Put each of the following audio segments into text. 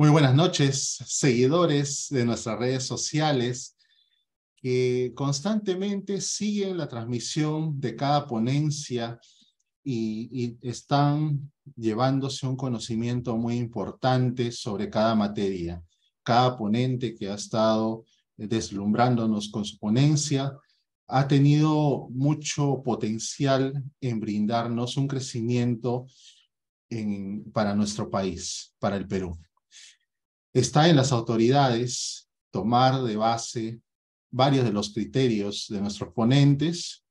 Muy buenas noches, seguidores de nuestras redes sociales que constantemente siguen la transmisión de cada ponencia y, y, están llevándose un conocimiento muy importante sobre cada materia. Cada ponente que ha estado deslumbrándonos con su ponencia ha tenido mucho potencial en brindarnos un crecimiento en, para nuestro país, para el Perú. Está en las autoridades tomar de base varios de los criterios de nuestros ponentes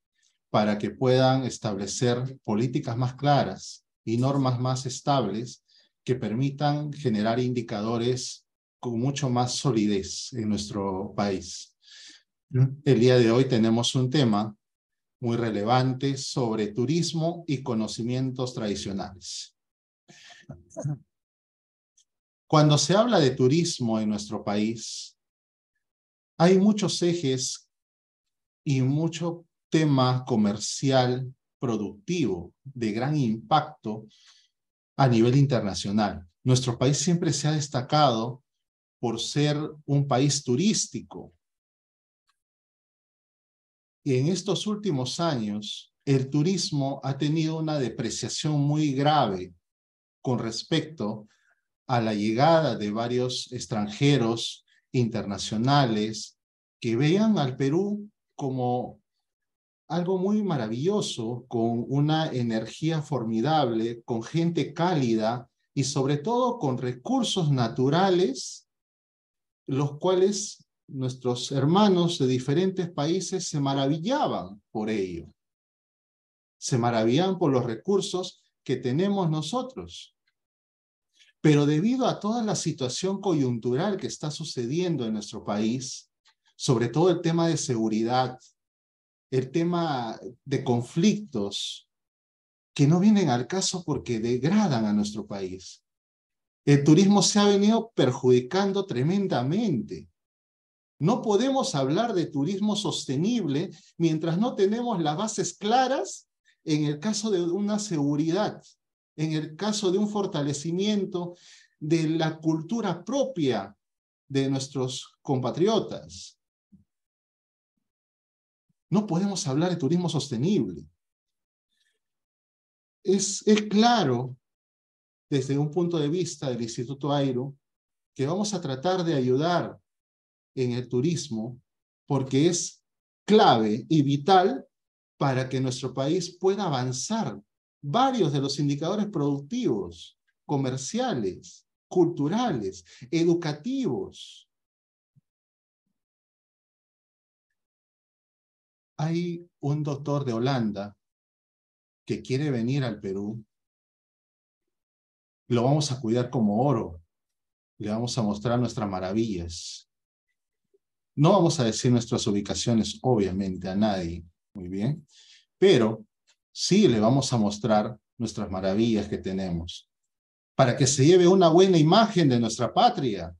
para que puedan establecer políticas más claras y normas más estables que permitan generar indicadores con mucho más solidez en nuestro país. El día de hoy tenemos un tema muy relevante sobre turismo y conocimientos tradicionales. Cuando se habla de turismo en nuestro país, hay muchos ejes y mucho tema comercial productivo de gran impacto a nivel internacional. Nuestro país siempre se ha destacado por ser un país turístico. Y en estos últimos años, el turismo ha tenido una depreciación muy grave con respecto a la llegada de varios extranjeros internacionales que vean al Perú como algo muy maravilloso, con una energía formidable, con gente cálida y sobre todo con recursos naturales, los cuales nuestros hermanos de diferentes países se maravillaban por ello. Se maravillaban por los recursos que tenemos nosotros. Pero debido a toda la situación coyuntural que está sucediendo en nuestro país, sobre todo el tema de seguridad, el tema de conflictos que no vienen al caso porque degradan a nuestro país. El turismo se ha venido perjudicando tremendamente. No podemos hablar de turismo sostenible mientras no tenemos las bases claras en el caso de una seguridad en el caso de un fortalecimiento de la cultura propia de nuestros compatriotas. No podemos hablar de turismo sostenible. Es, claro, desde un punto de vista del Instituto Airo, que vamos a tratar de ayudar en el turismo porque es clave y vital para que nuestro país pueda avanzar varios de los indicadores productivos, comerciales, culturales, educativos. Hay un doctor de Holanda que quiere venir al Perú. Lo vamos a cuidar como oro. Le vamos a mostrar nuestras maravillas. No vamos a decir nuestras ubicaciones, obviamente, a nadie. Muy bien. Pero Sí, le vamos a mostrar nuestras maravillas que tenemos, para que se lleve una buena imagen de nuestra patria,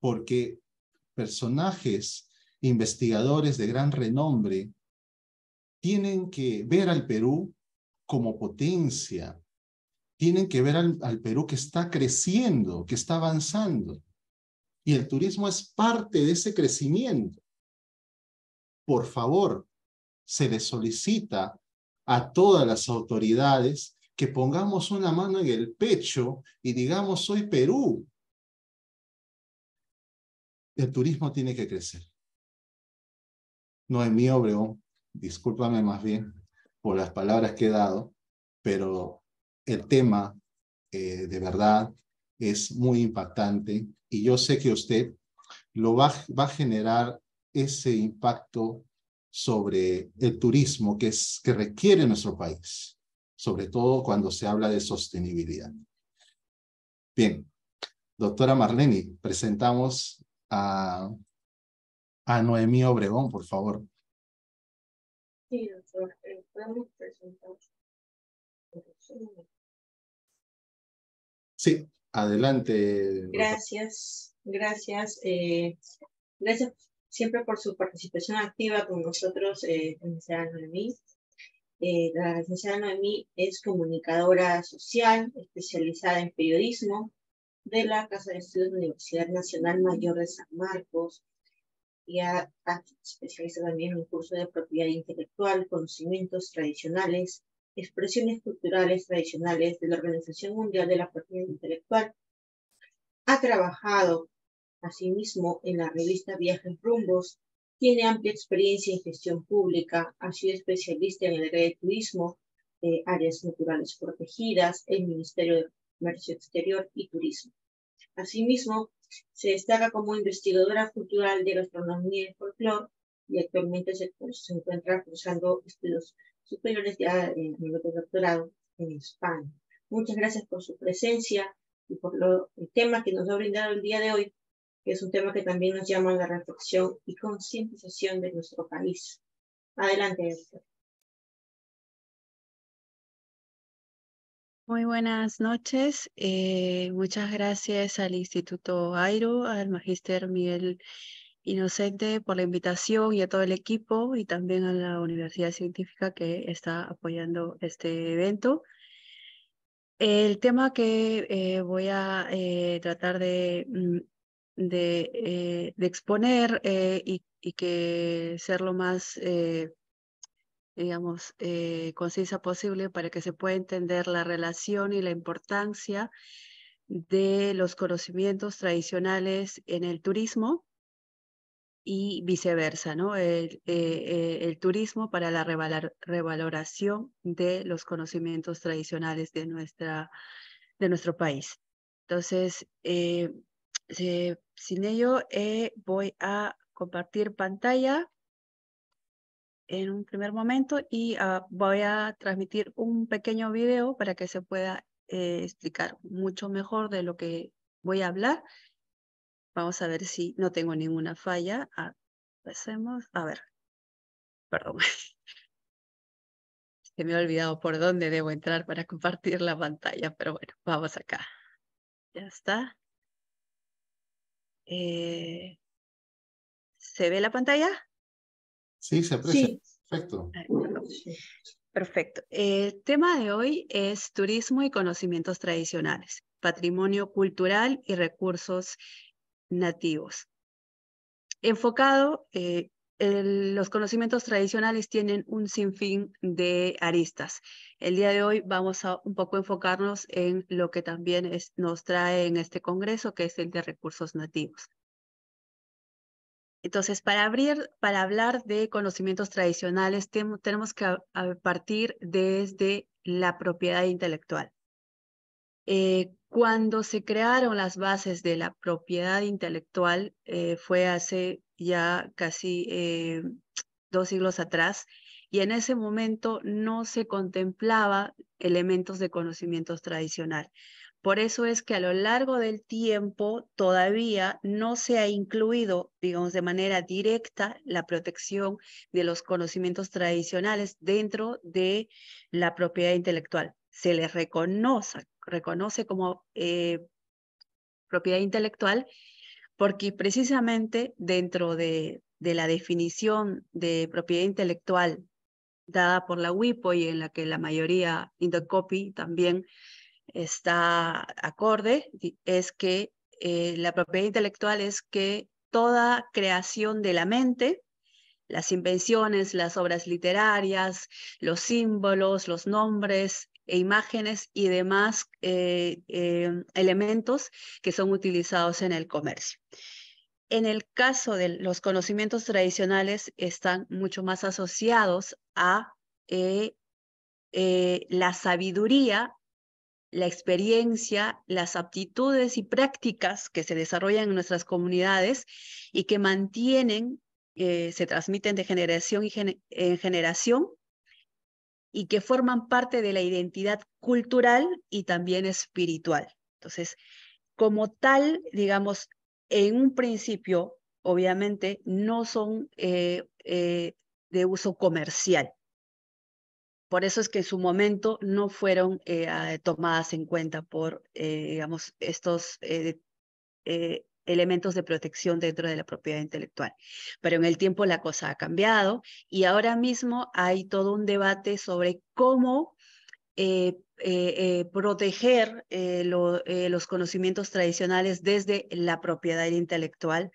porque personajes, investigadores de gran renombre, tienen que ver al Perú como potencia, tienen que ver al, al, Perú que está creciendo, que está avanzando. Y el turismo es parte de ese crecimiento. Por favor, se le solicita a todas las autoridades que pongamos una mano en el pecho y digamos, soy Perú. El turismo tiene que crecer. No es mi obreón, discúlpame más bien por las palabras que he dado, pero el tema eh, de verdad es muy impactante y yo sé que usted lo va, va a generar ese impacto sobre el turismo que, es, que requiere nuestro país, sobre todo cuando se habla de sostenibilidad. Bien, doctora Marleni, presentamos a, a Noemí Obregón, por favor. Sí, doctor, eh, podemos presentar. Sí, adelante. Gracias, gracias. Eh, gracias, gracias siempre por su participación activa con nosotros, eh, licenciada Noemí. Eh, la licenciada Noemí es comunicadora social especializada en periodismo de la Casa de Estudios de la Universidad Nacional Mayor de San Marcos y ha, especializado también en un curso de propiedad intelectual, conocimientos tradicionales, expresiones culturales tradicionales de la Organización Mundial de la Propiedad Intelectual. Ha trabajado Asimismo, en la revista Viajes Rumbos, tiene amplia experiencia en gestión pública, ha sido especialista en el área de turismo, eh, áreas naturales protegidas, el Ministerio de Comercio Exterior y Turismo. Asimismo, se destaca como investigadora cultural de gastronomía y folclore y actualmente se, pues, encuentra cursando estudios superiores ya en nivel de doctorado en España. Muchas gracias por su presencia y por lo, el tema que nos ha brindado el día de hoy, es un tema que también nos llama a la reflexión y concientización de nuestro país. Adelante, Esther. Muy buenas noches. Eh, muchas gracias al Instituto Airo, al Magister Miguel Inocente por la invitación y a todo el equipo y también a la Universidad Científica que está apoyando este evento. El tema que eh, voy a eh, tratar de mm, de, eh, de exponer eh, y, y, que ser lo más, eh, digamos, concisa posible para que se pueda entender la relación y la importancia de los conocimientos tradicionales en el turismo y viceversa, ¿no? El, turismo para la revaloración de los conocimientos tradicionales de, nuestra, de nuestro país. Entonces, eh, eh, sin ello eh, voy a compartir pantalla en un primer momento y ah, voy a transmitir un pequeño video para que se pueda eh, explicar mucho mejor de lo que voy a hablar. Vamos a ver si no tengo ninguna falla. empecemos. Ah, a ver, perdón. Se me ha olvidado por dónde debo entrar para compartir la pantalla, pero bueno, vamos acá. Ya está. Eh, ¿Se ve la pantalla? Sí, se aprecia. Perfecto. Perfecto. El tema de hoy es turismo y conocimientos tradicionales, patrimonio cultural y recursos nativos. Enfocado en eh, los conocimientos tradicionales tienen un sinfín de aristas. El día de hoy vamos a un poco enfocarnos en lo que también nos trae en este Congreso, que es el de recursos nativos. Entonces, para abrir, para hablar de conocimientos tradicionales, tenemos que partir desde la propiedad intelectual. Eh, cuando se crearon las bases de la propiedad intelectual, eh, fue hace ya casi eh, dos siglos atrás, y en ese momento no se contemplaba elementos de conocimientos tradicional. Por eso es que a lo largo del tiempo todavía no se ha incluido, digamos, de manera directa la protección de los conocimientos tradicionales dentro de la propiedad intelectual. Se les reconoce, reconoce como eh, propiedad intelectual porque precisamente dentro de, la definición de propiedad intelectual dada por la WIPO y en la que la mayoría Indocopy también está acorde, es que eh, la propiedad intelectual es que toda creación de la mente, las invenciones, las obras literarias, los símbolos, los nombres, e imágenes y demás eh, eh, elementos que son utilizados en el comercio. En el caso de los conocimientos tradicionales, están mucho más asociados a eh, la sabiduría, la experiencia, las aptitudes y prácticas que se desarrollan en nuestras comunidades y que mantienen, se transmiten de generación en generación y que forman parte de la identidad cultural y también espiritual. Entonces, como tal, digamos, en un principio, obviamente, no son eh, eh, de uso comercial. Por eso es que en su momento no fueron eh, tomadas en cuenta por, digamos, estos elementos de protección dentro de la propiedad intelectual. Pero en el tiempo la cosa ha cambiado y ahora mismo hay todo un debate sobre cómo eh, eh, eh, proteger los conocimientos tradicionales desde la propiedad intelectual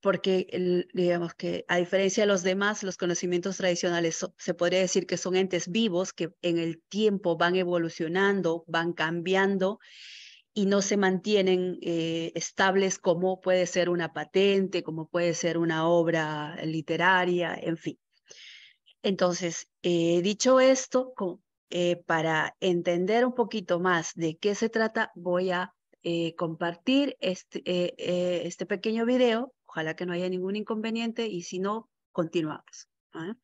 porque digamos que a diferencia de los demás, los conocimientos tradicionales se podría decir que son entes vivos que en el tiempo van evolucionando, van cambiando y no se mantienen eh, estables como puede ser una patente, como puede ser una obra literaria, en fin. Entonces, eh, dicho esto, eh, para entender un poquito más de qué se trata, voy a compartir este, este pequeño video. Ojalá que no haya ningún inconveniente y si no, continuamos. ¿ah?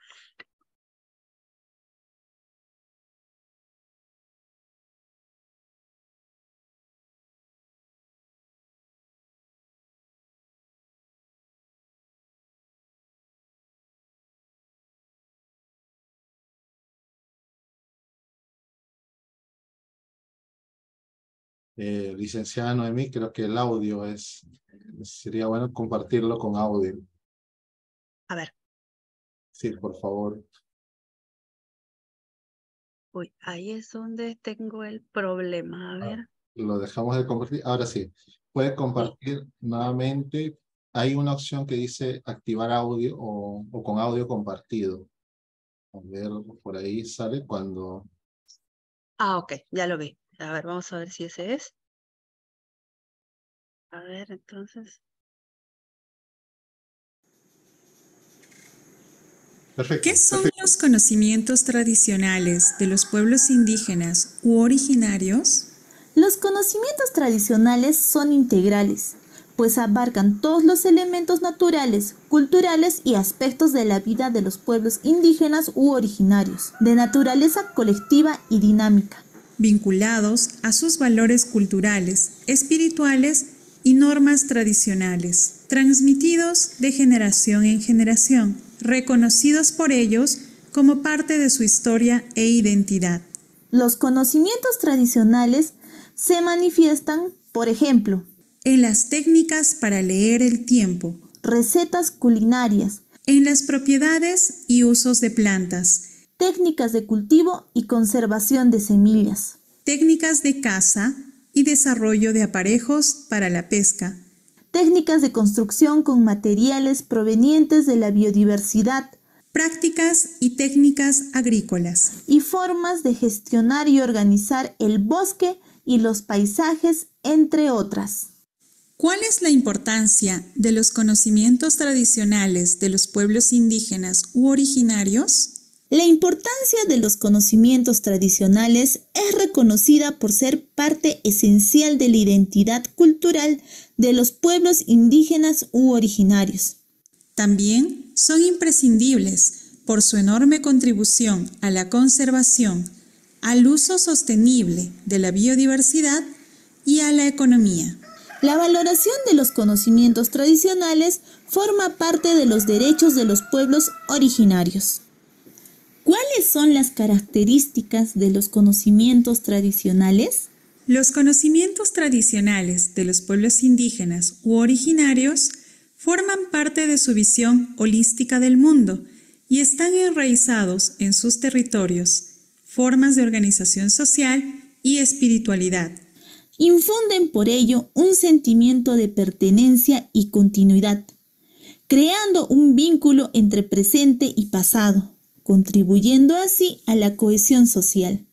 Eh, licenciada Noemí, creo que el audio es, sería bueno compartirlo con audio. A ver. Sí, por favor. Uy, ahí es donde tengo el problema. A ah, ver. lo dejamos de compartir. Ahora sí, puede compartir nuevamente. Hay una opción que dice activar audio o, o con audio compartido. A ver, por ahí sale cuando... Ah, ok, ya lo vi. A ver, vamos a ver si ese es. A ver, entonces. ¿Qué son los conocimientos tradicionales de los pueblos indígenas u originarios? Los conocimientos tradicionales son integrales, pues abarcan todos los elementos naturales, culturales y aspectos de la vida de los pueblos indígenas u originarios, de naturaleza colectiva y dinámica vinculados a sus valores culturales, espirituales y normas tradicionales, transmitidos de generación en generación, reconocidos por ellos como parte de su historia e identidad. Los conocimientos tradicionales se manifiestan, por ejemplo, en las técnicas para leer el tiempo, recetas culinarias, en las propiedades y usos de plantas, técnicas de cultivo y conservación de semillas, técnicas de caza y desarrollo de aparejos para la pesca, técnicas de construcción con materiales provenientes de la biodiversidad, prácticas y técnicas agrícolas y formas de gestionar y organizar el bosque y los paisajes, entre otras. ¿Cuál es la importancia de los conocimientos tradicionales de los pueblos indígenas u originarios? La importancia de los conocimientos tradicionales es reconocida por ser parte esencial de la identidad cultural de los pueblos indígenas u originarios. También son imprescindibles por su enorme contribución a la conservación, al uso sostenible de la biodiversidad y a la economía. La valoración de los conocimientos tradicionales forma parte de los derechos de los pueblos originarios. ¿Cuáles son las características de los conocimientos tradicionales? Los conocimientos tradicionales de los pueblos indígenas u originarios forman parte de su visión holística del mundo y están enraizados en sus territorios, formas de organización social y espiritualidad. Infunden por ello un sentimiento de pertenencia y continuidad, creando un vínculo entre presente y pasado contribuyendo así a la cohesión social.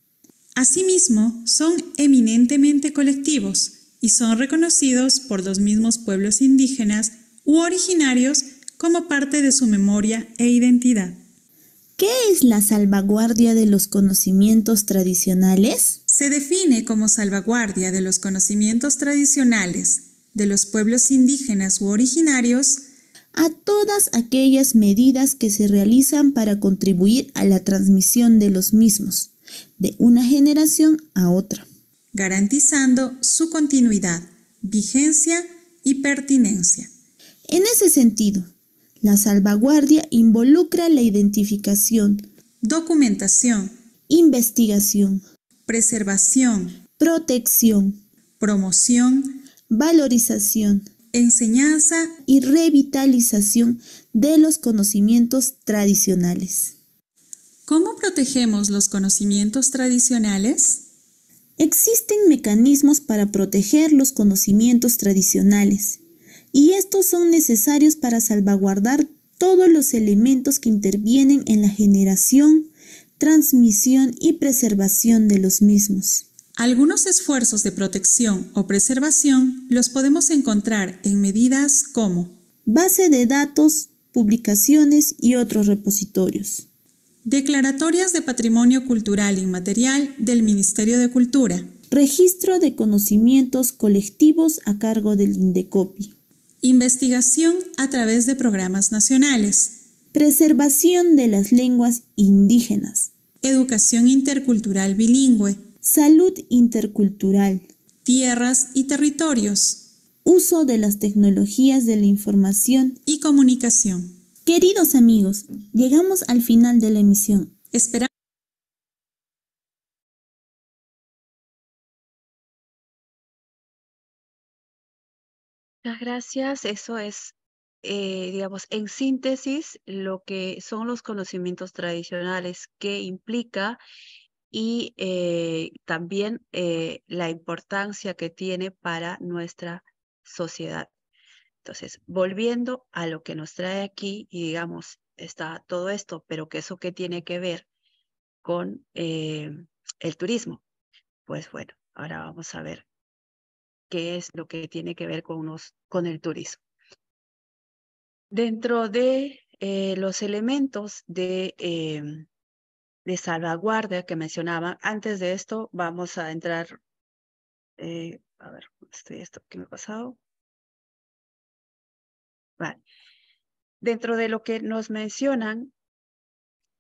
Asimismo, son eminentemente colectivos y son reconocidos por los mismos pueblos indígenas u originarios como parte de su memoria e identidad. ¿Qué es la salvaguardia de los conocimientos tradicionales? Se define como salvaguardia de los conocimientos tradicionales de los pueblos indígenas u originarios a todas aquellas medidas que se realizan para contribuir a la transmisión de los mismos de una generación a otra, garantizando su continuidad, vigencia y pertinencia. En ese sentido, la salvaguardia involucra la identificación, documentación, investigación, preservación, protección, promoción, valorización, enseñanza y revitalización de los conocimientos tradicionales. ¿Cómo protegemos los conocimientos tradicionales? Existen mecanismos para proteger los conocimientos tradicionales y estos son necesarios para salvaguardar todos los elementos que intervienen en la generación, transmisión y preservación de los mismos. Algunos esfuerzos de protección o preservación los podemos encontrar en medidas como base de datos, publicaciones y otros repositorios. Declaratorias de Patrimonio Cultural Inmaterial del Ministerio de Cultura. Registro de conocimientos colectivos a cargo del INDECOPI. Investigación a través de programas nacionales. Preservación de las lenguas indígenas. Educación intercultural bilingüe salud intercultural, tierras y territorios, uso de las tecnologías de la información y comunicación. Queridos amigos, llegamos al final de la emisión. Esperamos Muchas gracias. Eso es, eh, digamos, en síntesis, lo que son los conocimientos tradicionales que implica y eh, también eh, la importancia que tiene para nuestra sociedad. Entonces, volviendo a lo que nos trae aquí y digamos, está todo esto, pero que eso que tiene que ver con eh, el turismo. Pues bueno, ahora vamos a ver qué es lo que tiene que ver con, unos, con el turismo. Dentro de los elementos de, em, de salvaguardia que mencionaba. Antes de esto, vamos a entrar. Eh, a ver, estoy esto que me ha pasado. Vale. Dentro de lo que nos mencionan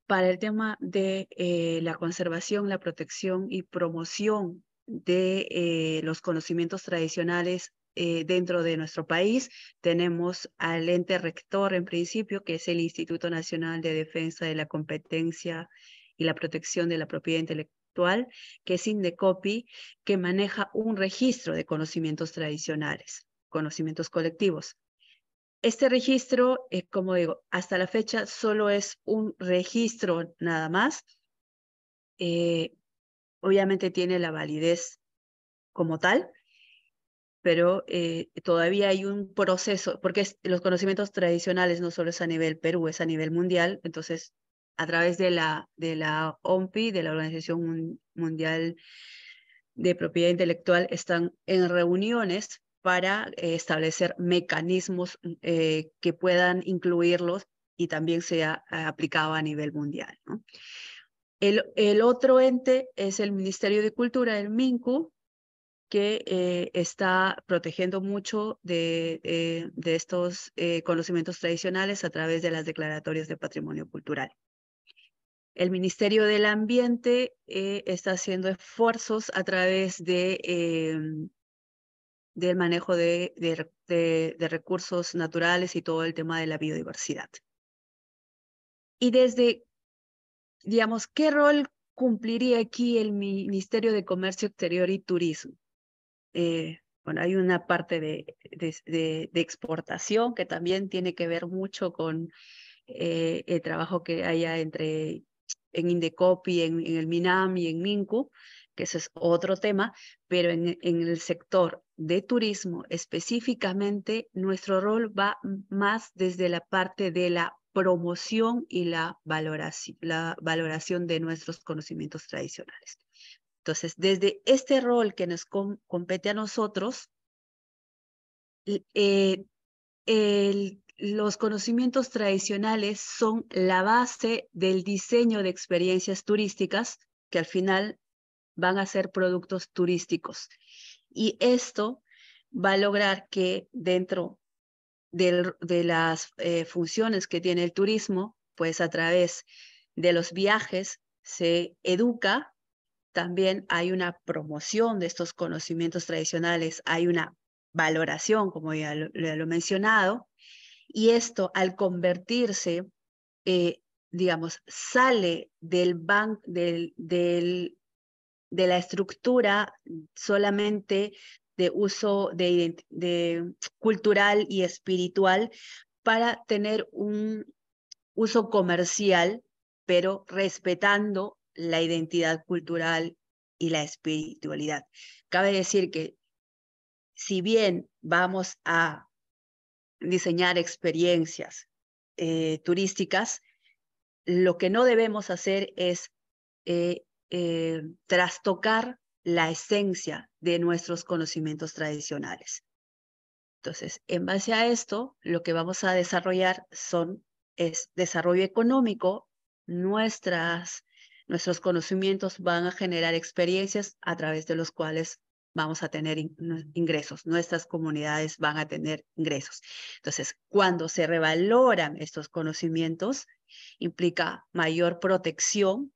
para el tema de eh, la conservación, la protección y promoción de eh, los conocimientos tradicionales dentro de nuestro país. Tenemos al ente rector en principio, que es el Instituto Nacional de Defensa de la Competencia y la protección de la propiedad intelectual, que es Indecopy que maneja un registro de conocimientos tradicionales, conocimientos colectivos. Este registro, eh, como digo, hasta la fecha solo es un registro nada más. Eh, obviamente tiene la validez como tal, pero eh, todavía hay un proceso, porque los conocimientos tradicionales no solo es a nivel Perú, es a nivel mundial, entonces a través de la, OMPI, de la Organización Mundial de Propiedad Intelectual, están en reuniones para eh, establecer mecanismos eh, que puedan incluirlos y también sea eh, aplicado a nivel mundial. El, otro ente es el Ministerio de Cultura, el MINCU, que está protegiendo mucho de, estos conocimientos tradicionales a través de las declaratorias de patrimonio cultural. El Ministerio del Ambiente eh, está haciendo esfuerzos a través de, em, del manejo de, recursos naturales y todo el tema de la biodiversidad. Y desde, digamos, ¿qué rol cumpliría aquí el Ministerio de Comercio Exterior y Turismo? Eh, bueno, hay una parte de, exportación que también tiene que ver mucho con eh, el trabajo que haya entre en Indecopi, en, en el y en Mincu, que ese es otro tema, pero en, el sector de turismo específicamente, nuestro rol va más desde la parte de la promoción y la valoración, de nuestros conocimientos tradicionales. Entonces, desde este rol que nos compete a nosotros, eh, el, el los conocimientos tradicionales son la base del diseño de experiencias turísticas que al final van a ser productos turísticos. Y esto va a lograr que dentro de las eh, funciones que tiene el turismo, pues a través de los viajes se educa, también hay una promoción de estos conocimientos tradicionales, hay una valoración, como ya lo, he mencionado, y esto al convertirse, eh, digamos, sale del, del, del, de la estructura solamente de uso de cultural y espiritual para tener un uso comercial, pero respetando la identidad cultural y la espiritualidad. Cabe decir que si bien vamos a diseñar experiencias eh, turísticas, lo que no debemos hacer es eh, eh, trastocar la esencia de nuestros conocimientos tradicionales. Entonces, en base a esto, lo que vamos a desarrollar son es desarrollo económico, nuestros conocimientos van a generar experiencias a través de los cuales vamos a tener ingresos, nuestras comunidades van a tener ingresos. Entonces, cuando se revaloran estos conocimientos, implica mayor protección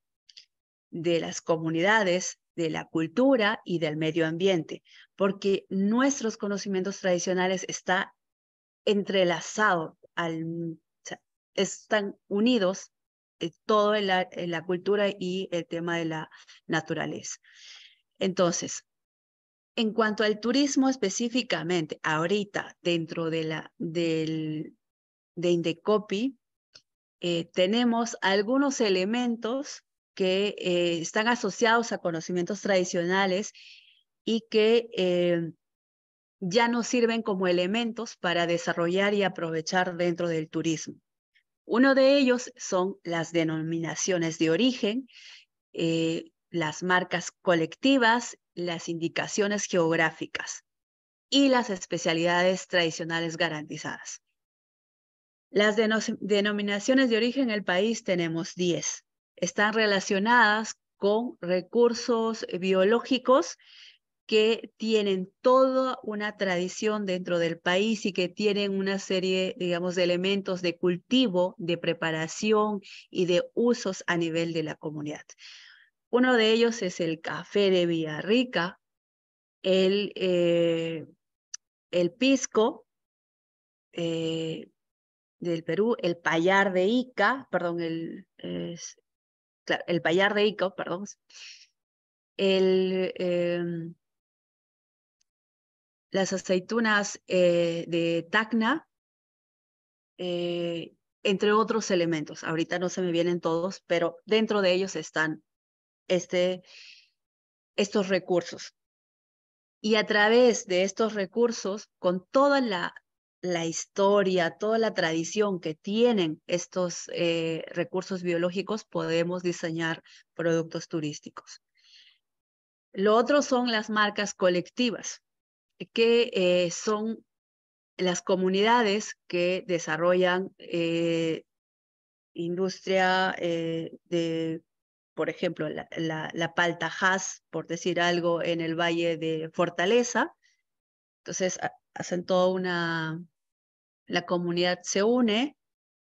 de las comunidades, de la cultura y del medio ambiente, porque nuestros conocimientos tradicionales están entrelazados, al, están unidos eh, todo en la cultura y el tema de la naturaleza. Entonces, en cuanto al turismo específicamente, ahorita dentro de la del, de Indecopi, eh, tenemos algunos elementos que eh, están asociados a conocimientos tradicionales y que eh, ya nos sirven como elementos para desarrollar y aprovechar dentro del turismo. Uno de ellos son las denominaciones de origen, las marcas colectivas las indicaciones geográficas y las especialidades tradicionales garantizadas. Las denominaciones de origen en el país tenemos 10. Están relacionadas con recursos biológicos que tienen toda una tradición dentro del país y que tienen una serie, digamos, de elementos de cultivo, de preparación y de usos a nivel de la comunidad. Uno de ellos es el café de Villarrica, el, eh, el pisco eh, del Perú, el payar de Ica, perdón, el, el payar de Ica, perdón, el, em, las aceitunas eh, de Tacna, entre otros elementos. Ahorita no se me vienen todos, pero dentro de ellos están este, estos recursos. Y a través de estos recursos, con toda la, la historia, toda la tradición que tienen estos eh, recursos biológicos, podemos diseñar productos turísticos. Lo otro son las marcas colectivas, que eh, son las comunidades que desarrollan eh, industria de por ejemplo, la, palta Haas, por decir algo, en el Valle de Fortaleza. Entonces, hacen toda una, la comunidad se une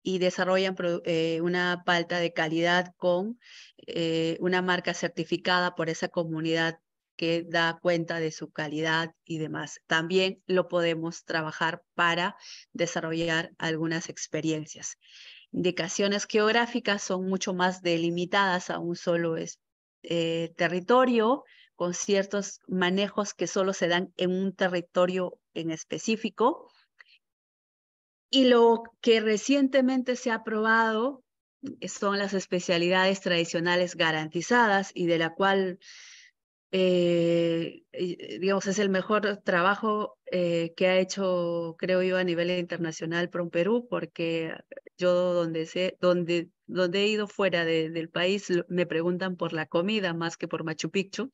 y desarrollan eh, una palta de calidad con eh, una marca certificada por esa comunidad que da cuenta de su calidad y demás. También lo podemos trabajar para desarrollar algunas experiencias indicaciones geográficas son mucho más delimitadas a un solo eh, territorio, con ciertos manejos que solo se dan en un territorio en específico. Y lo que recientemente se ha aprobado eh, son las especialidades tradicionales garantizadas y de la cual eh, digamos, es el mejor trabajo eh, que ha hecho, creo yo, a nivel internacional Prom Perú, porque yo donde, sé, donde, donde he ido fuera del país me preguntan por la comida más que por Machu Picchu.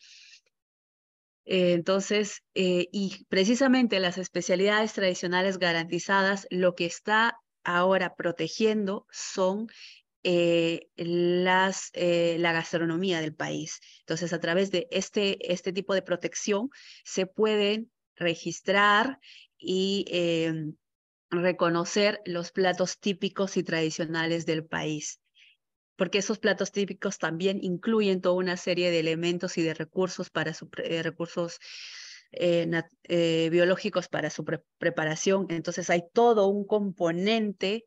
Eh, entonces, y precisamente las especialidades tradicionales garantizadas, lo que está ahora protegiendo son eh, las, eh, la gastronomía del país. Entonces, a través de este, este tipo de protección se pueden registrar y em, reconocer los platos típicos y tradicionales del país porque esos platos típicos también incluyen toda una serie de elementos y de recursos para su, eh, recursos biológicos para su preparación. Entonces hay todo un componente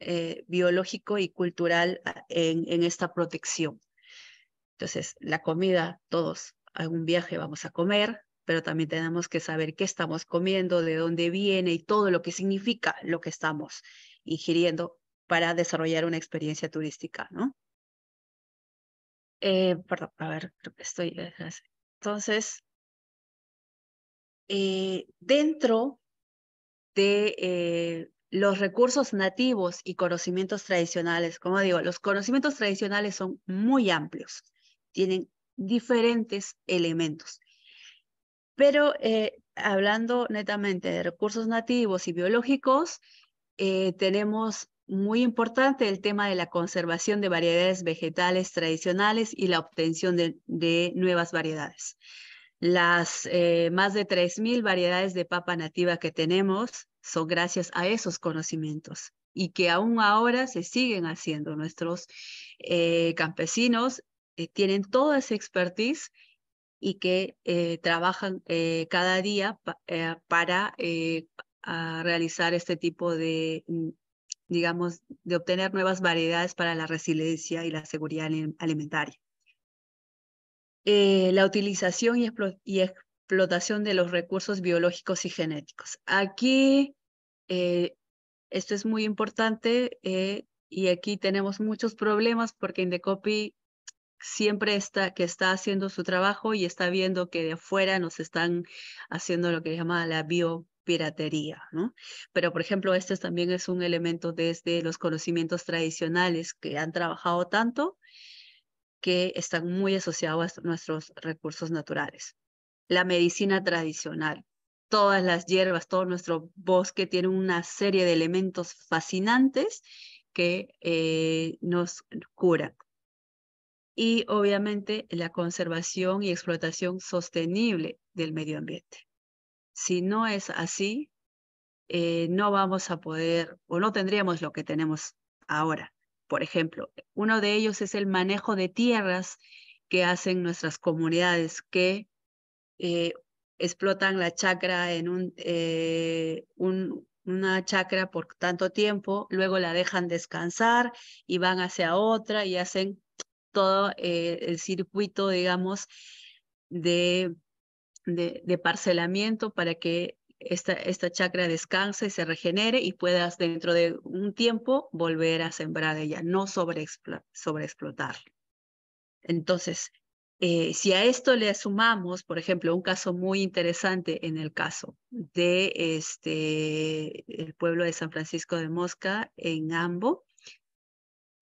eh, biológico y cultural ah, en, esta protección. Entonces, la comida, todos en un viaje vamos a comer, pero también tenemos que saber qué estamos comiendo, de dónde viene y todo lo que significa lo que estamos ingiriendo para desarrollar una experiencia turística, ¿no? Eh, perdón, a ver, estoy. Eh, entonces, dentro de los recursos nativos y conocimientos tradicionales, como digo, los conocimientos tradicionales son muy amplios, tienen diferentes elementos. Pero eh, hablando netamente de recursos nativos y biológicos, eh, tenemos muy importante el tema de la conservación de variedades vegetales tradicionales y la obtención de nuevas variedades. Las eh, más de 3.000 variedades de papa nativa que tenemos son gracias a esos conocimientos y que aún ahora se siguen haciendo. Nuestros eh, campesinos eh, tienen toda esa expertise y que trabajan cada día para realizar este tipo de, mm, digamos, de obtener nuevas variedades para la resiliencia y la seguridad alimentaria. Eh, la utilización y, explotación de los recursos biológicos y genéticos. Aquí, eh, esto es muy importante eh, y aquí tenemos muchos problemas porque Indecopi siempre está, que está haciendo su trabajo y está viendo que de afuera nos están haciendo lo que se llama la biopiratería, ¿no? Pero, por ejemplo, este también es un elemento desde los conocimientos tradicionales que han trabajado tanto que están muy asociados a nuestros recursos naturales. La medicina tradicional, todas las hierbas, todo nuestro bosque tiene una serie de elementos fascinantes que eh, nos curan. Y obviamente la conservación y explotación sostenible del medio ambiente. Si no es así, eh, no vamos a poder o no tendríamos lo que tenemos ahora por ejemplo. Uno de ellos es el manejo de tierras que hacen nuestras comunidades que eh, explotan la chacra en eh, un, una chacra por tanto tiempo, luego la dejan descansar y van hacia otra y hacen todo eh, el circuito, digamos, de, de, parcelamiento para que esta, esta chakra descanse y se regenere y puedas dentro de un tiempo volver a sembrar ella, no sobreexplotar. Entonces, eh, si a esto le sumamos, por ejemplo, un caso muy interesante en el caso de este, el pueblo de San Francisco de Mosca en Ambo,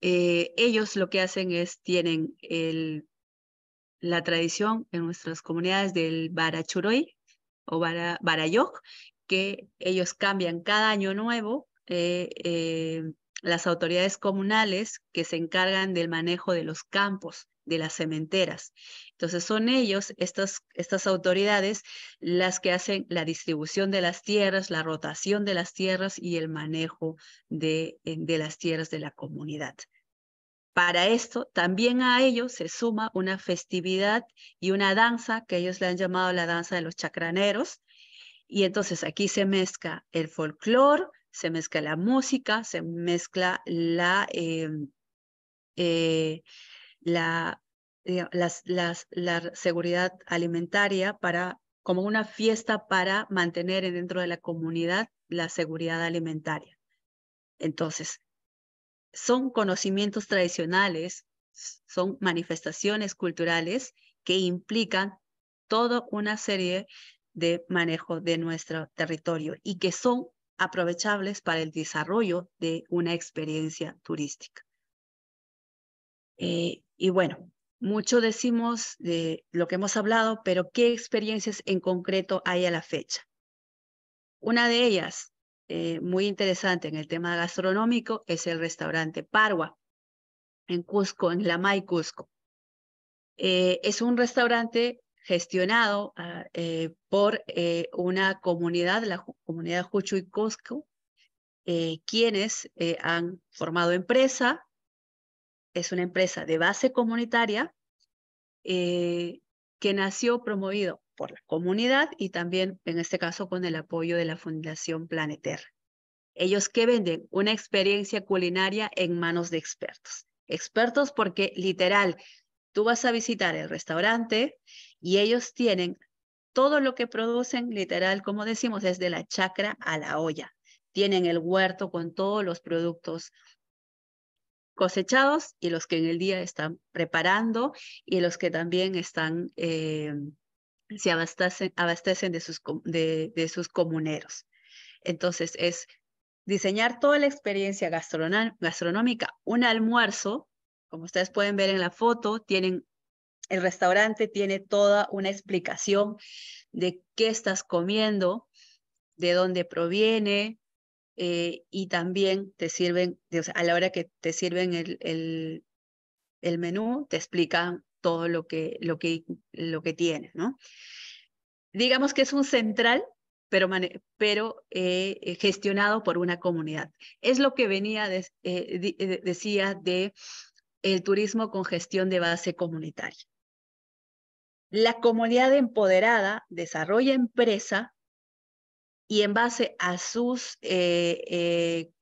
eh, ellos lo que hacen es, tienen el, la tradición en nuestras comunidades del Barachuroy, o Barayoc, que ellos cambian cada año nuevo. Eh, eh, las autoridades comunales que se encargan del manejo de los campos, de las cementeras. Entonces son ellos, estas, autoridades, las que hacen la distribución de las tierras, la rotación de las tierras y el manejo de eh, las tierras de la comunidad. Para esto también a ellos se suma una festividad y una danza que ellos le han llamado la danza de los chacraneros. Y entonces aquí se mezcla el folclore, se mezcla la música, se mezcla la, eh, eh, la, la seguridad alimentaria para, como una fiesta para mantener dentro de la comunidad la seguridad alimentaria. Entonces, son conocimientos tradicionales, son manifestaciones culturales que implican toda una serie de manejo de nuestro territorio y que son aprovechables para el desarrollo de una experiencia turística. Eh, y bueno, mucho decimos de lo que hemos hablado, pero ¿qué experiencias en concreto hay a la fecha? Una de ellas, eh, muy interesante en el tema gastronómico es el restaurante Parwa, en Cusco, en Lamay, Cusco. Eh, es un restaurante gestionado ah, eh, por una comunidad, la comunidad y Cusco, quienes han formado empresa. Es una empresa de base comunitaria que nació promovido por la comunidad y también, en este caso, con el apoyo de la Fundación planeter Ellos que venden una experiencia culinaria en manos de expertos. Expertos porque literal, tú vas a visitar el restaurante y ellos tienen todo lo que producen, literal, como decimos, es de la chacra a la olla. Tienen el huerto con todos los productos cosechados y los que en el día están preparando y los que también están eh, se abastecen, abastecen de, sus, de, sus comuneros. Entonces es diseñar toda la experiencia gastronómica. Un almuerzo, como ustedes pueden ver en la foto, tienen el restaurante tiene toda una explicación de qué estás comiendo, de dónde proviene, eh, y también te sirven, a la hora que te sirven el, el menú, te explican todo lo que, lo que, lo que tiene, ¿no? Digamos que es un central, pero, pero eh, eh, gestionado por una comunidad. Es lo que venía, eh, decía, de el turismo con gestión de base comunitaria. La comunidad empoderada desarrolla empresa y en base a, sus,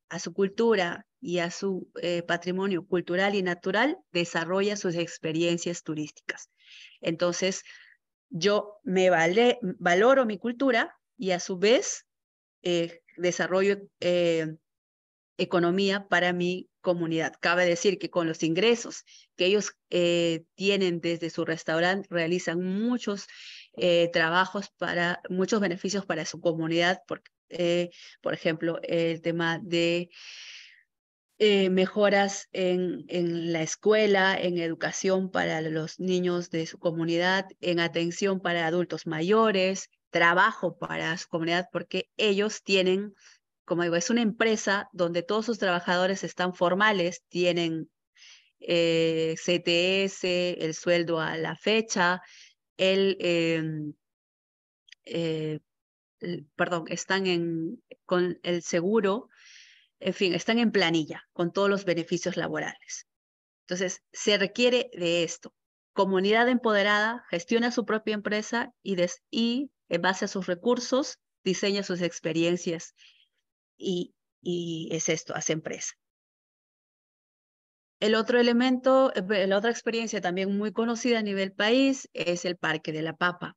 a su cultura, y a su eh, patrimonio cultural y natural, desarrolla sus experiencias turísticas. Entonces, yo me valoro mi cultura y a su vez eh, desarrollo eh, economía para mi comunidad. Cabe decir que con los ingresos que ellos tienen desde su restaurante, realizan muchos trabajos para, muchos beneficios para su comunidad, porque, por ejemplo, el tema de eh, mejoras en, la escuela, en educación para los niños de su comunidad, en atención para adultos mayores, trabajo para su comunidad, porque ellos tienen, como digo, es una empresa donde todos sus trabajadores están formales, tienen eh, CTS, el sueldo a la fecha, em, eh, el... perdón, están en, con el seguro en fin, están en planilla con todos los beneficios laborales. Entonces, se requiere de esto. Comunidad empoderada gestiona su propia empresa y, y en base a sus recursos diseña sus experiencias y, es esto, hace empresa. El otro elemento, eh, la otra experiencia también muy conocida a nivel país es el Parque de la Papa.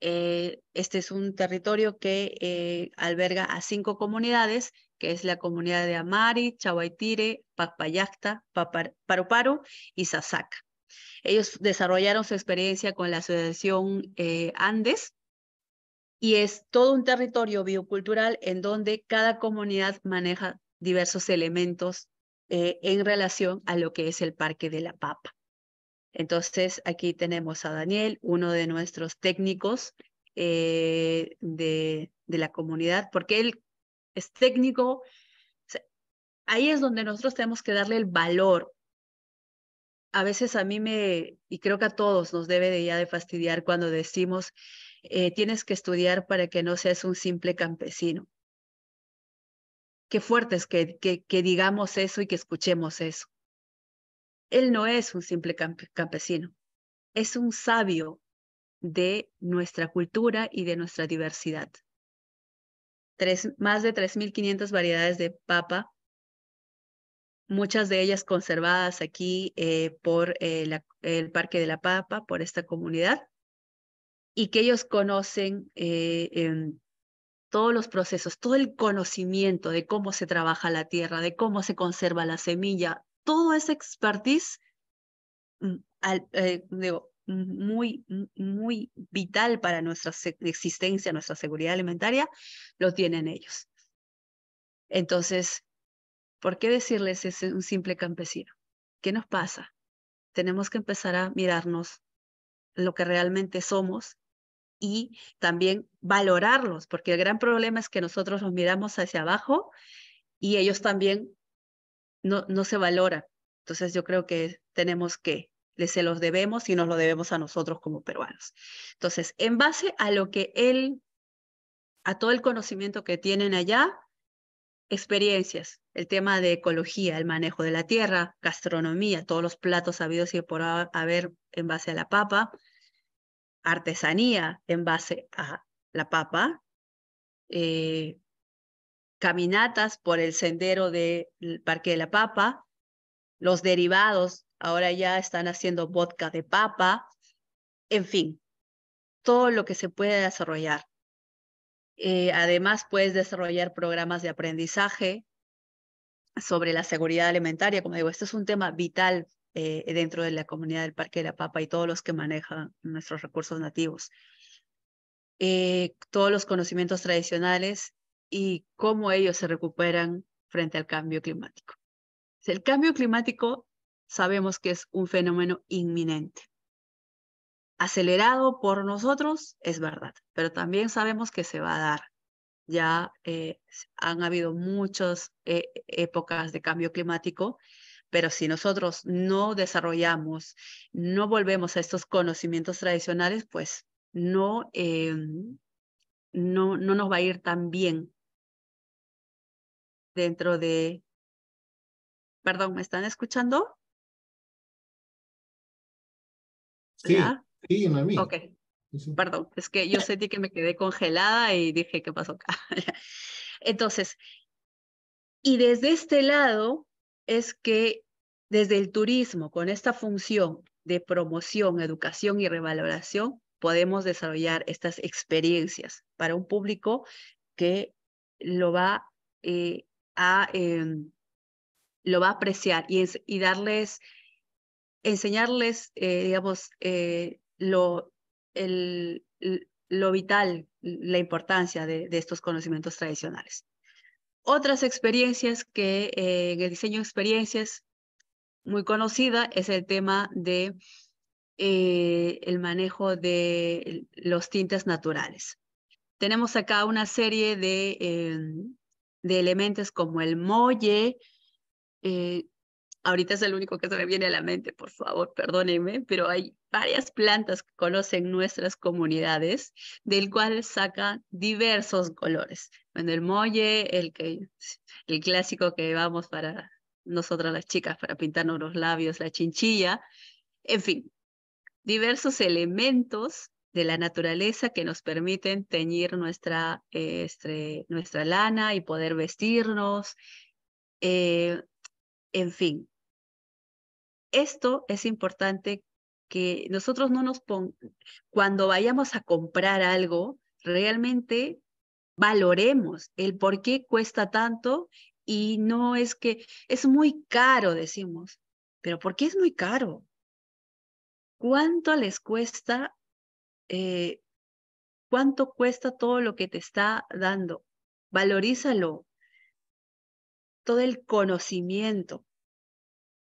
Eh, este es un territorio que eh, alberga a cinco comunidades que es la comunidad de Amari, Chahuaitire, Papayacta, Paruparu y sasaka Ellos desarrollaron su experiencia con la Asociación eh, Andes y es todo un territorio biocultural en donde cada comunidad maneja diversos elementos eh, en relación a lo que es el Parque de la Papa. Entonces, aquí tenemos a Daniel, uno de nuestros técnicos eh, de la comunidad, porque él técnico. ahí es donde nosotros tenemos que darle el valor. A veces a mí me, y creo que a todos nos debe de ya de fastidiar cuando decimos, eh, tienes que estudiar para que no seas un simple campesino. Qué fuerte es que, que, digamos eso y que escuchemos eso. Él no es un simple campesino, es un sabio de nuestra cultura y de nuestra diversidad más de 3.500 variedades de papa, muchas de ellas conservadas aquí eh, por eh, el Parque de la Papa, por esta comunidad, y que ellos conocen eh, todos los procesos, todo el conocimiento de cómo se trabaja la tierra, de cómo se conserva la semilla, todo ese expertise mm, muy, muy vital para nuestra existencia, nuestra seguridad alimentaria, lo tienen ellos. Entonces, ¿por qué decirles es un simple campesino? ¿Qué nos pasa? Tenemos que empezar a mirarnos lo que realmente somos y también valorarlos, porque el gran problema es que nosotros nos miramos hacia abajo y ellos también no, no se valoran. Entonces yo creo que tenemos que se los debemos y nos lo debemos a nosotros como peruanos. Entonces, en base a lo que él, a todo el conocimiento que tienen allá, experiencias, el tema de ecología, el manejo de la tierra, gastronomía, todos los platos habidos y por haber en base a la papa, artesanía en base a la papa, eh, caminatas por el sendero del Parque de la Papa, los derivados ahora ya están haciendo vodka de papa, en fin, todo lo que se puede desarrollar. Eh, además, puedes desarrollar programas de aprendizaje sobre la seguridad alimentaria. Como digo, esto es un tema vital eh, dentro de la comunidad del Parque de la Papa y todos los que manejan nuestros recursos nativos. Eh, todos los conocimientos tradicionales y cómo ellos se recuperan frente al cambio climático. El cambio climático sabemos que es un fenómeno inminente. Acelerado por nosotros, es verdad, pero también sabemos que se va a dar. Ya eh, han habido muchas eh, épocas de cambio climático, pero si nosotros no desarrollamos, no volvemos a estos conocimientos tradicionales, pues no, eh, no, no nos va a ir tan bien dentro de... Perdón, ¿me están escuchando? Sí, sí, no Perdón, es que yo sentí que me quedé congelada y dije, ¿qué pasó acá? Entonces, y desde este lado es que desde el turismo, con esta función de promoción, educación y revaloración, podemos desarrollar estas experiencias para un público que lo va eh, a, em, lo va a apreciar y, es, y darles enseñarles, eh, digamos, eh, lo, lo, vital, la importancia de, estos conocimientos tradicionales. Otras experiencias que eh, en el diseño de experiencias muy conocida es el tema de el manejo de los tintes naturales. Tenemos acá una serie de, em, elementos como el molle, ahorita es el único que se me viene a la mente, por favor, perdónenme, pero hay varias plantas que conocen nuestras comunidades, del cual saca diversos colores. Bueno, el molle, el, que, el clásico que vamos para nosotras las chicas para pintarnos los labios, la chinchilla, en fin, diversos elementos de la naturaleza que nos permiten teñir nuestra, este, nuestra lana y poder vestirnos, eh, en fin, esto es importante que nosotros no nos pongamos, cuando vayamos a comprar algo, realmente valoremos el por qué cuesta tanto y no es que es muy caro, decimos, pero ¿por qué es muy caro? ¿Cuánto les cuesta? Eh, ¿Cuánto cuesta todo lo que te está dando? Valorízalo. Todo el conocimiento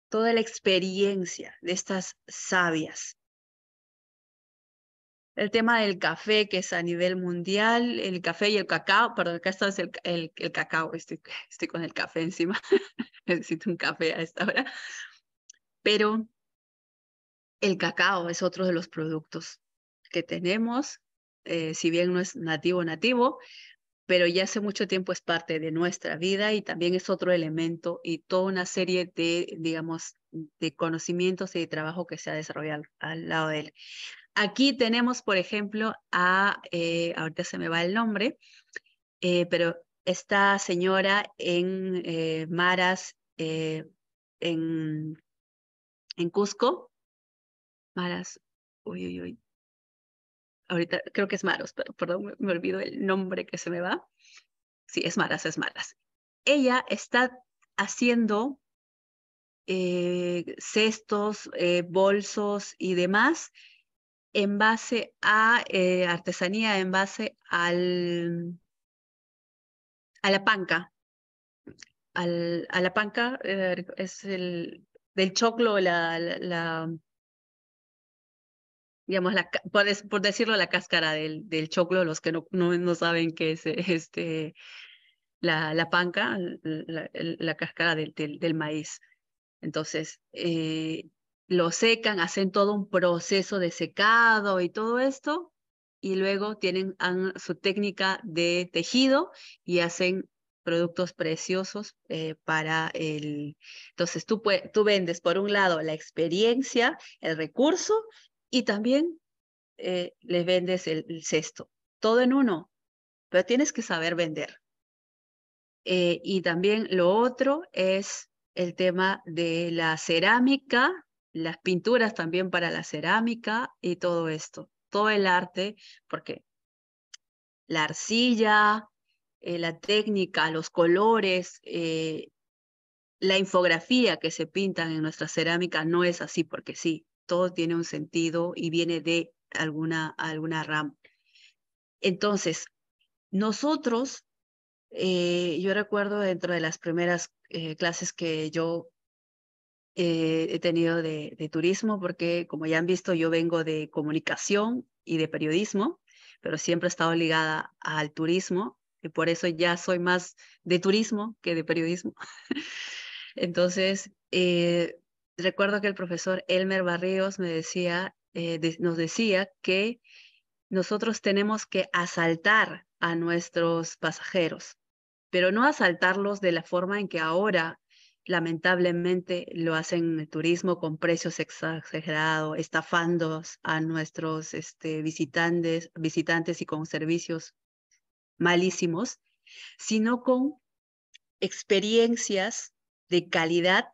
toda la experiencia de estas sabias. El tema del café, que es a nivel mundial, el café y el cacao, perdón, acá está el, el, cacao, estoy, estoy con el café encima, necesito un café a esta hora, pero el cacao es otro de los productos que tenemos, eh, si bien no es nativo nativo, pero ya hace mucho tiempo es parte de nuestra vida y también es otro elemento y toda una serie de, digamos, de conocimientos y de trabajo que se ha desarrollado al, lado de él. Aquí tenemos, por ejemplo, a, eh, ahorita se me va el nombre, eh, pero esta señora en eh, Maras, en, en Cusco, Maras, uy, uy, uy, ahorita creo que es Maros, pero perdón, me, olvido el nombre que se me va. Sí, es Maras, es Maras. Ella está haciendo eh, cestos, eh, bolsos y demás en base a eh, artesanía, en base al, a la panca. a la panca es el del choclo, la digamos, la, por, por, decirlo, la cáscara del, del choclo, los que no, no, saben qué es eh, este, la, la panca, la, la cáscara del, del, maíz. Entonces, eh, lo secan, hacen todo un proceso de secado y todo esto, y luego tienen su técnica de tejido y hacen productos preciosos eh, para el... Entonces tú, tú vendes por un lado la experiencia, el recurso y también eh, les vendes el, cesto, todo en uno, pero tienes que saber vender. Eh, y también lo otro es el tema de la cerámica, las pinturas también para la cerámica y todo esto, todo el arte, porque la arcilla, eh, la técnica, los colores, la infografía que se pintan en nuestra cerámica no es así porque sí todo tiene un sentido y viene de alguna, alguna rama. Entonces, nosotros, eh, yo recuerdo dentro de las primeras eh, clases que yo eh, he tenido de, turismo, porque como ya han visto, yo vengo de comunicación y de periodismo, pero siempre he estado ligada al turismo y por eso ya soy más de turismo que de periodismo. Entonces, recuerdo que el profesor Elmer Barrios me decía, eh, nos decía que nosotros tenemos que asaltar a nuestros pasajeros, pero no asaltarlos de la forma en que ahora lamentablemente lo hacen el turismo con precios exagerados, estafando a nuestros este, visitantes, visitantes y con servicios malísimos, sino con experiencias de calidad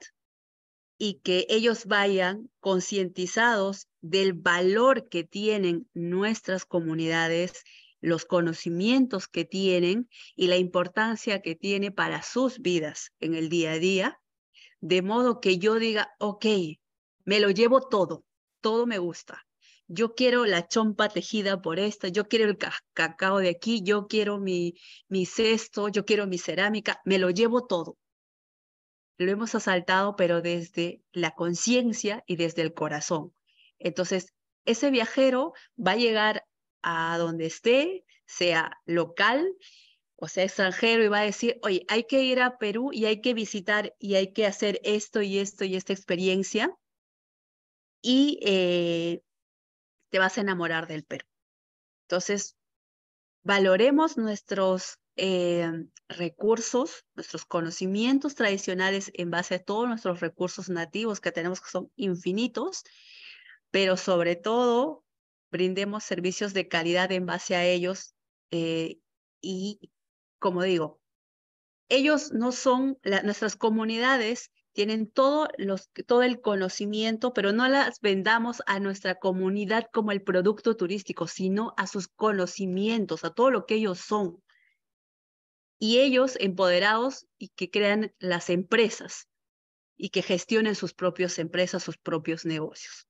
y que ellos vayan concientizados del valor que tienen nuestras comunidades, los conocimientos que tienen y la importancia que tiene para sus vidas en el día a día, de modo que yo diga, ok, me lo llevo todo, todo me gusta. Yo quiero la chompa tejida por esta, yo quiero el cacao de aquí, yo quiero mi, mi cesto, yo quiero mi cerámica, me lo llevo todo lo hemos asaltado, pero desde la conciencia y desde el corazón. Entonces, ese viajero va a llegar a donde esté, sea local o sea extranjero, y va a decir, oye, hay que ir a Perú y hay que visitar y hay que hacer esto y esto y esta experiencia. Y eh, te vas a enamorar del Perú. Entonces, valoremos nuestros eh, recursos, nuestros conocimientos tradicionales en base a todos nuestros recursos nativos que tenemos que son infinitos, pero sobre todo brindemos servicios de calidad en base a ellos eh, y, como digo, ellos no son, nuestras comunidades tienen todo, los, todo el conocimiento, pero no las vendamos a nuestra comunidad como el producto turístico, sino a sus conocimientos, a todo lo que ellos son y ellos empoderados y que crean las empresas y que gestionen sus propias empresas, sus propios negocios.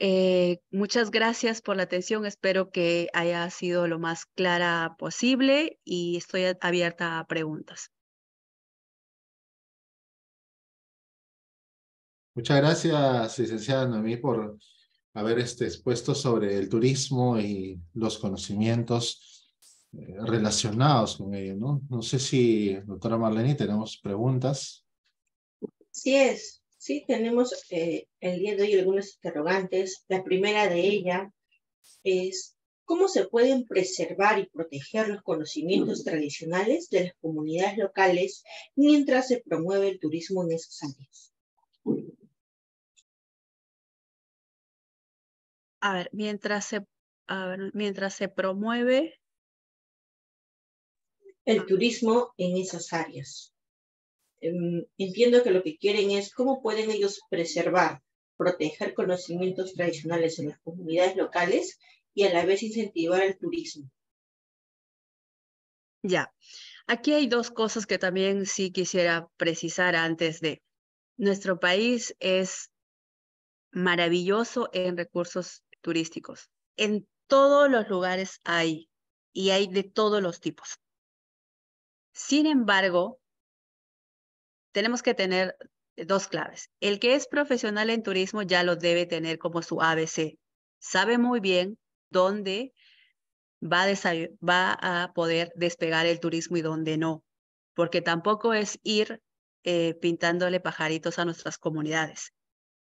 Eh, muchas gracias por la atención. Espero que haya sido lo más clara posible y estoy abierta a preguntas. Muchas gracias, licenciada Noemí, por haber este, expuesto sobre el turismo y los conocimientos eh, relacionados con ello, ¿no? No sé si, doctora Marlene, tenemos preguntas. Sí es, sí, tenemos eh, el día de hoy algunas interrogantes. La primera de ellas es, ¿cómo se pueden preservar y proteger los conocimientos tradicionales de las comunidades locales mientras se promueve el turismo en esos áreas? mientras se, a ver, mientras se promueve el turismo en esas áreas. Em, entiendo que lo que quieren es cómo pueden ellos preservar, proteger conocimientos tradicionales en las comunidades locales y a la vez incentivar el turismo. Ya, aquí hay dos cosas que también sí quisiera precisar antes de. Nuestro país es maravilloso en recursos turísticos. En todos los lugares hay y hay de todos los tipos. Sin embargo, tenemos que tener dos claves. El que es profesional en turismo ya lo debe tener como su ABC. Sabe muy bien dónde va a, poder despegar el turismo y dónde no, porque tampoco es ir eh, pintándole pajaritos a nuestras comunidades.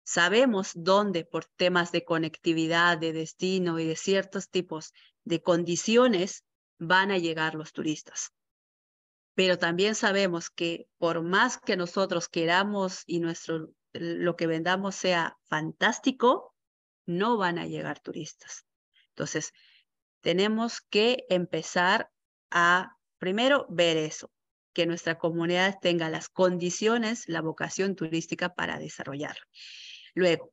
Sabemos dónde por temas de conectividad, de destino y de ciertos tipos de condiciones van a llegar los turistas pero también sabemos que por más que nosotros queramos y nuestro lo que vendamos sea fantástico, no van a llegar turistas. Entonces, tenemos que empezar a primero ver eso, que nuestra comunidad tenga las condiciones, la vocación turística para desarrollarlo. Luego,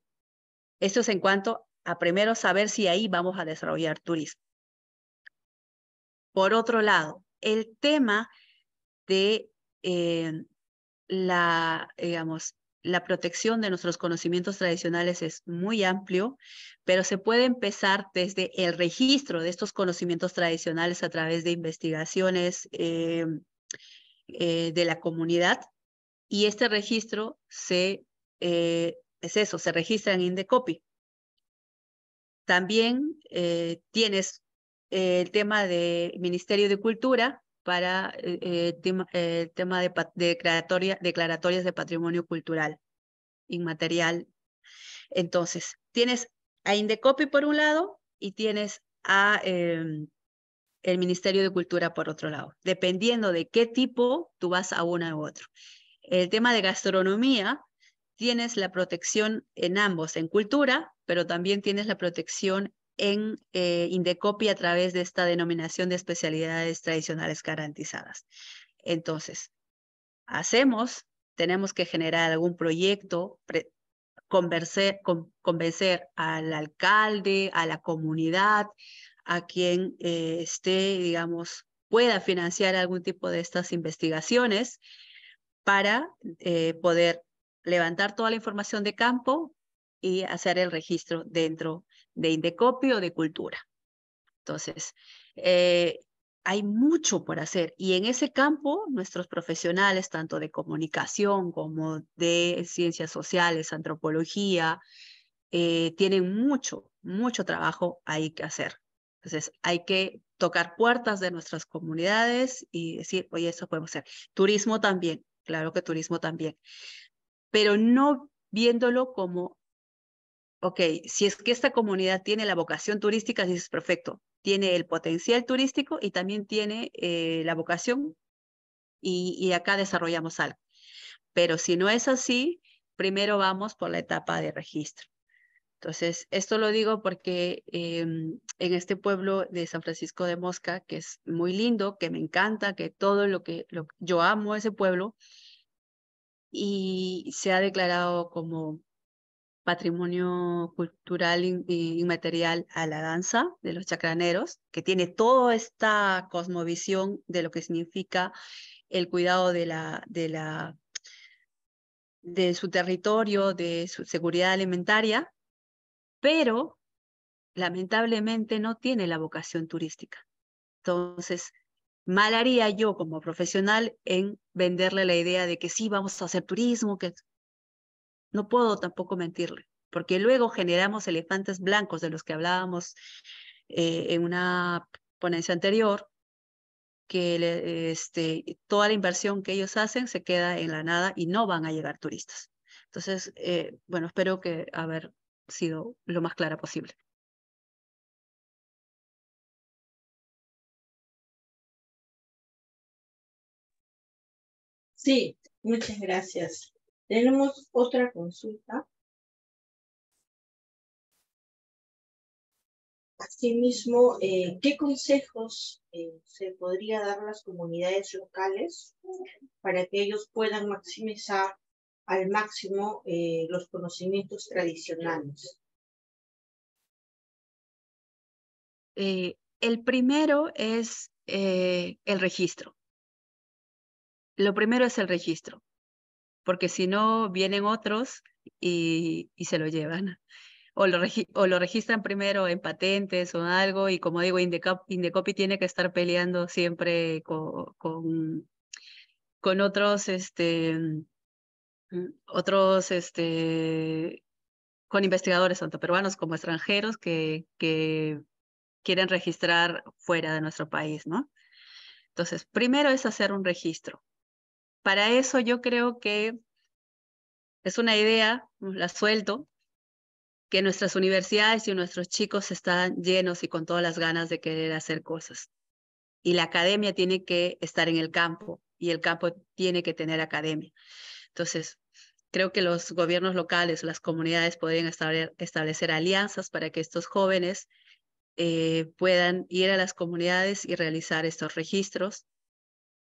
esto es en cuanto a primero saber si ahí vamos a desarrollar turismo. Por otro lado, el tema de eh, la, digamos, la protección de nuestros conocimientos tradicionales es muy amplio, pero se puede empezar desde el registro de estos conocimientos tradicionales a través de investigaciones eh, eh, de la comunidad. Y este registro se, es eso, se registra en Indecopy. También tienes el tema del Ministerio de Cultura, para eh, eh, eh, el tema, de, declaratorias de patrimonio cultural inmaterial. Entonces, tienes a Indecopi por un lado y tienes a em, el Ministerio de Cultura por otro lado, dependiendo de qué tipo tú vas a uno u otro. El tema de gastronomía, tienes la protección en ambos, en cultura, pero también tienes la protección en eh, Indecopi a través de esta denominación de especialidades tradicionales garantizadas. Entonces, hacemos, tenemos que generar algún proyecto, convencer al alcalde, a la comunidad, a quien eh, esté, digamos, pueda financiar algún tipo de estas investigaciones para eh, poder levantar toda la información de campo y hacer el registro dentro de indecopio, de Cultura. Entonces, eh, hay mucho por hacer y en ese campo nuestros profesionales, tanto de comunicación como de ciencias sociales, antropología, eh, tienen mucho, mucho trabajo ahí que hacer. Entonces, hay que tocar puertas de nuestras comunidades y decir, oye, eso podemos hacer. Turismo también, claro que turismo también, pero no viéndolo como ok, si es que esta comunidad tiene la vocación turística, dices, perfecto, tiene el potencial turístico y también tiene eh, la vocación y, acá desarrollamos algo. Pero si no es así, primero vamos por la etapa de registro. Entonces, esto lo digo porque em, en este pueblo de San Francisco de Mosca, que es muy lindo, que me encanta, que todo lo que yo amo ese pueblo, y se ha declarado como patrimonio cultural inmaterial a la danza de los chacraneros, que tiene toda esta cosmovisión de lo que significa el cuidado de, la, de, de su territorio, de su seguridad alimentaria, pero lamentablemente no tiene la vocación turística. Entonces, mal haría yo como profesional en venderle la idea de que sí, vamos a hacer turismo, que no puedo tampoco mentirle, porque luego generamos elefantes blancos de los que hablábamos eh, en una ponencia anterior, que este, toda la inversión que ellos hacen se queda en la nada y no van a llegar turistas. Entonces, eh, bueno, espero que haber sido lo más clara posible. Sí, muchas gracias. Tenemos otra consulta. Asimismo, eh, ¿qué consejos eh, se podría dar las comunidades locales para que ellos puedan maximizar al máximo eh, los conocimientos tradicionales? el primero es el registro. Lo primero es el registro porque si no vienen otros y, se lo llevan. O lo, o lo, registran primero en patentes o algo, y como digo, indecopi Indecopy tiene que estar peleando siempre con, con, con otros, este, mm, otros, este, con investigadores, tanto peruanos como extranjeros, que, que quieren registrar fuera de nuestro país, ¿no? Entonces, primero es hacer un registro para eso yo creo que es una idea, la suelto, que nuestras universidades y nuestros chicos están llenos y con todas las ganas de querer hacer cosas. Y la academia tiene que estar en el campo y el campo tiene que tener academia. Entonces, creo que los gobiernos locales, las comunidades podrían establecer alianzas para que estos jóvenes eh, puedan ir a las comunidades y realizar estos registros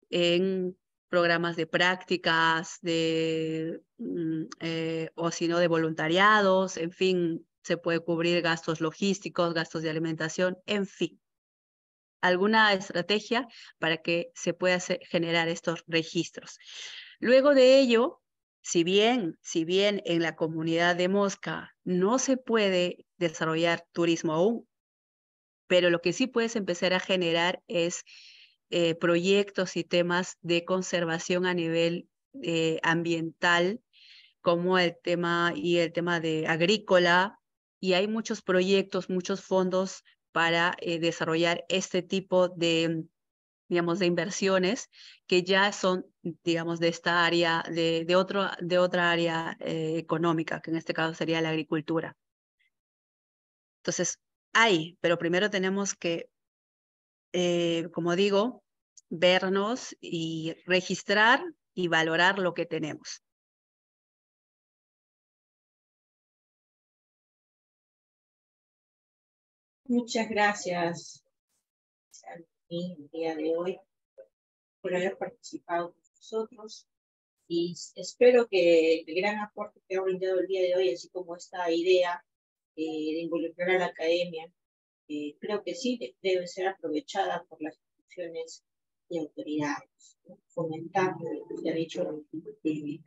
en programas de prácticas, de, mm, eh, o si no, de voluntariados, en fin, se puede cubrir gastos logísticos, gastos de alimentación, en fin. Alguna estrategia para que se pueda generar estos registros. Luego de ello, si bien, si bien en la comunidad de Mosca no se puede desarrollar turismo aún, pero lo que sí puedes empezar a generar es eh, proyectos y temas de conservación a nivel eh, ambiental, como el tema y el tema de agrícola, y hay muchos proyectos, muchos fondos para eh, desarrollar este tipo de, digamos, de inversiones que ya son, digamos, de esta área, de, de, otro, de otra área económica, que en este caso sería la agricultura. Entonces, hay, pero primero tenemos que eh, como digo, vernos y registrar y valorar lo que tenemos. Muchas gracias a el día de hoy por haber participado con nosotros y espero que el gran aporte que ha brindado el día de hoy, así como esta idea eh, de involucrar a la academia eh, creo que sí debe ser aprovechada por las instituciones y autoridades, fomentar, derecho que ha dicho,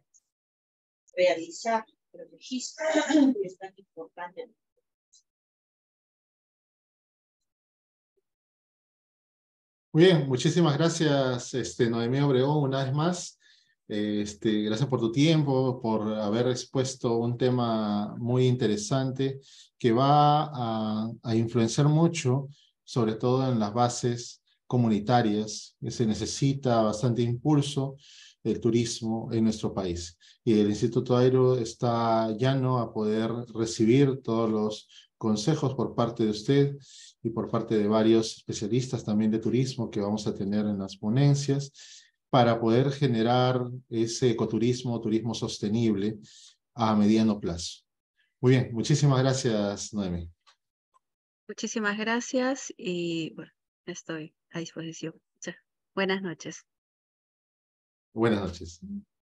realizar los registros que es tan importante. Muy bien, muchísimas gracias, este, Noemí Obregón, una vez más. Este, gracias por tu tiempo, por haber expuesto un tema muy interesante que va a, influenciar mucho, sobre todo en las bases comunitarias. se necesita bastante impulso el turismo en nuestro país. Y el Instituto Aero está llano a poder recibir todos los consejos por parte de usted y por parte de varios especialistas también de turismo que vamos a tener en las ponencias para poder generar ese ecoturismo, turismo sostenible a mediano plazo. Muy bien, muchísimas gracias, nueve. Muchísimas gracias y bueno, estoy a disposición. Buenas noches. Buenas noches.